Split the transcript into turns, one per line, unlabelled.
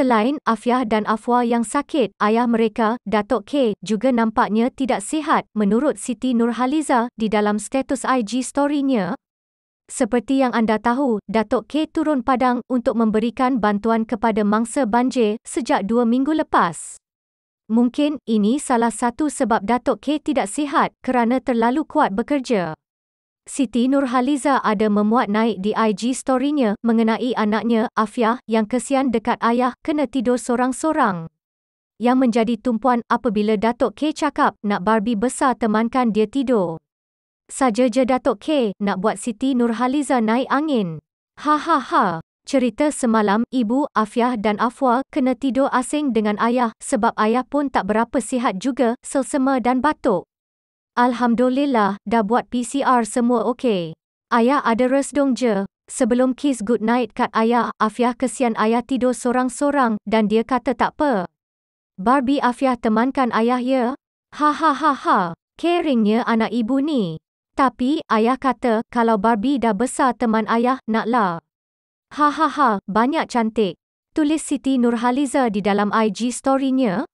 Selain Afiah dan Afwa yang sakit, ayah mereka, Datuk K, juga nampaknya tidak sihat menurut Siti Nurhaliza di dalam status IG story-nya. Seperti yang anda tahu, Datuk K turun padang untuk memberikan bantuan kepada mangsa banjir sejak dua minggu lepas. Mungkin ini salah satu sebab Datuk K tidak sihat kerana terlalu kuat bekerja. Siti Nurhaliza ada memuat naik di IG storynya mengenai anaknya, Afiah, yang kesian dekat ayah, kena tidur sorang-sorang. Yang menjadi tumpuan apabila Datuk K cakap nak Barbie besar temankan dia tidur. Saja je Datuk K nak buat Siti Nurhaliza naik angin. Hahaha. Ha, ha. Cerita semalam, ibu, Afiah dan Afwa kena tidur asing dengan ayah sebab ayah pun tak berapa sihat juga, selsema dan batuk. Alhamdulillah, dah buat PCR semua okey. Ayah ada dong je. Sebelum kiss good night kat ayah, Afiah kesian ayah tidur sorang-sorang dan dia kata tak apa. Barbie Afiah temankan ayah ya? Ha ha ha ha, caringnya anak ibu ni. Tapi, ayah kata, kalau Barbie dah besar teman ayah, naklah. Ha ha ha, banyak cantik. Tulis Siti Nurhaliza di dalam IG story-nya.